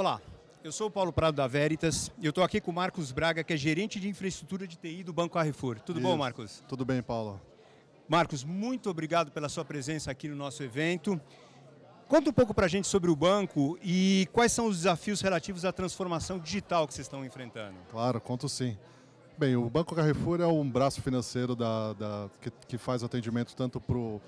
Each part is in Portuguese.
Olá, eu sou o Paulo Prado da Veritas e eu estou aqui com o Marcos Braga, que é gerente de infraestrutura de TI do Banco Carrefour. Tudo Isso. bom, Marcos? Tudo bem, Paulo. Marcos, muito obrigado pela sua presença aqui no nosso evento. Conta um pouco para a gente sobre o banco e quais são os desafios relativos à transformação digital que vocês estão enfrentando. Claro, conto sim. Bem, o Banco Carrefour é um braço financeiro da, da que, que faz atendimento tanto para o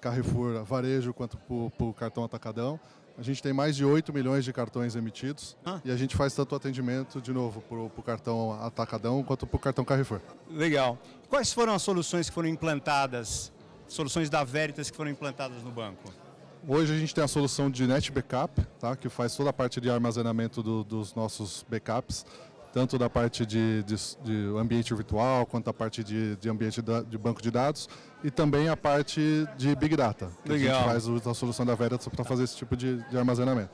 Carrefour varejo quanto para o cartão atacadão. A gente tem mais de 8 milhões de cartões emitidos ah. e a gente faz tanto atendimento, de novo, para o cartão Atacadão quanto para o cartão Carrefour. Legal. Quais foram as soluções que foram implantadas, soluções da Veritas que foram implantadas no banco? Hoje a gente tem a solução de Net Backup, tá, que faz toda a parte de armazenamento do, dos nossos backups tanto da parte de, de, de ambiente virtual, quanto a parte de, de ambiente da, de banco de dados, e também a parte de Big Data, que Legal. a gente faz a solução da Veritas para fazer esse tipo de, de armazenamento.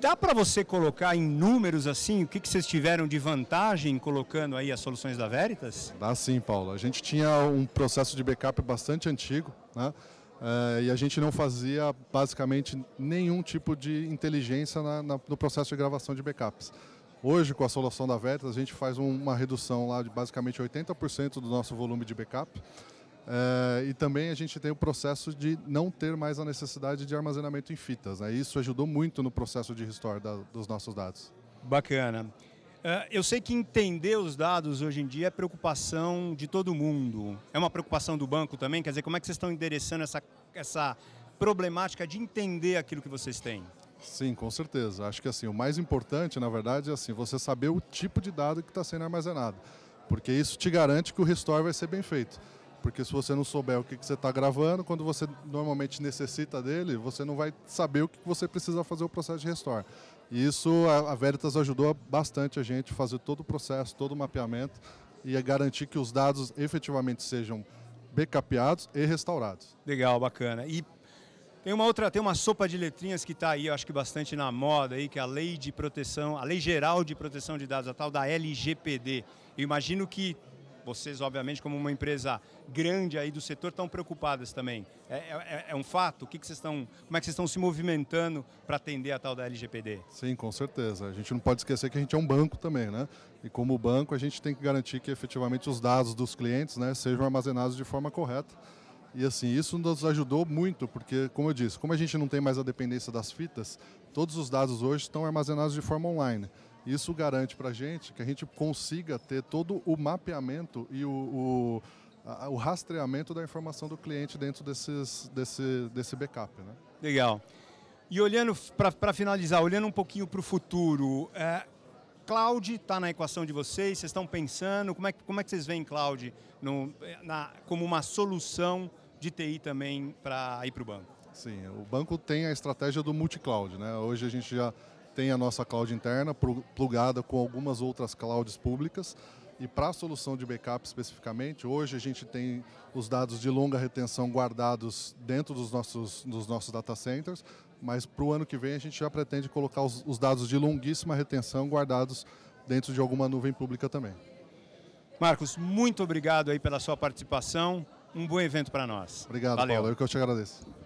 Dá para você colocar em números assim o que, que vocês tiveram de vantagem colocando aí as soluções da Veritas? Dá sim, Paulo. A gente tinha um processo de backup bastante antigo, né? Eh, e a gente não fazia basicamente nenhum tipo de inteligência na, na, no processo de gravação de backups. Hoje, com a solução da Veritas, a gente faz uma redução lá de basicamente 80% do nosso volume de backup. É, e também a gente tem o processo de não ter mais a necessidade de armazenamento em fitas. Né? Isso ajudou muito no processo de restore da, dos nossos dados. Bacana. É, eu sei que entender os dados hoje em dia é preocupação de todo mundo. É uma preocupação do banco também? Quer dizer, como é que vocês estão endereçando essa, essa problemática de entender aquilo que vocês têm? Sim, com certeza. Acho que assim, o mais importante, na verdade, é assim, você saber o tipo de dado que está sendo armazenado. Porque isso te garante que o restore vai ser bem feito. Porque se você não souber o que, que você está gravando, quando você normalmente necessita dele, você não vai saber o que você precisa fazer o processo de restore. E isso a Veritas ajudou bastante a gente fazer todo o processo, todo o mapeamento e garantir que os dados efetivamente sejam backupados e restaurados. Legal, bacana. E tem uma outra, tem uma sopa de letrinhas que está aí, eu acho que bastante na moda aí, que é a lei de proteção, a lei geral de proteção de dados, a tal da LGPD. Eu imagino que vocês, obviamente, como uma empresa grande aí do setor, estão preocupadas também. É, é, é, é um fato? O que, que vocês estão, como é que vocês estão se movimentando para atender a tal da LGPD? Sim, com certeza. A gente não pode esquecer que a gente é um banco também, né? E como banco, a gente tem que garantir que efetivamente os dados dos clientes né, sejam armazenados de forma correta e assim, isso nos ajudou muito, porque, como eu disse, como a gente não tem mais a dependência das fitas, todos os dados hoje estão armazenados de forma online. Isso garante para a gente que a gente consiga ter todo o mapeamento e o, o, a, o rastreamento da informação do cliente dentro desses, desse, desse backup. Né? Legal. E olhando, para finalizar, olhando um pouquinho para o futuro, é, cloud está na equação de vocês? Vocês estão pensando? Como é, que, como é que vocês veem cloud no, na, como uma solução de TI também para ir para o banco? Sim, o banco tem a estratégia do multi-cloud. Né? Hoje a gente já tem a nossa cloud interna plugada com algumas outras clouds públicas. E para a solução de backup especificamente, hoje a gente tem os dados de longa retenção guardados dentro dos nossos, dos nossos data centers, mas para o ano que vem a gente já pretende colocar os, os dados de longuíssima retenção guardados dentro de alguma nuvem pública também. Marcos, muito obrigado aí pela sua participação um bom evento para nós. Obrigado, Valeu. Paulo. Eu que eu te agradeço.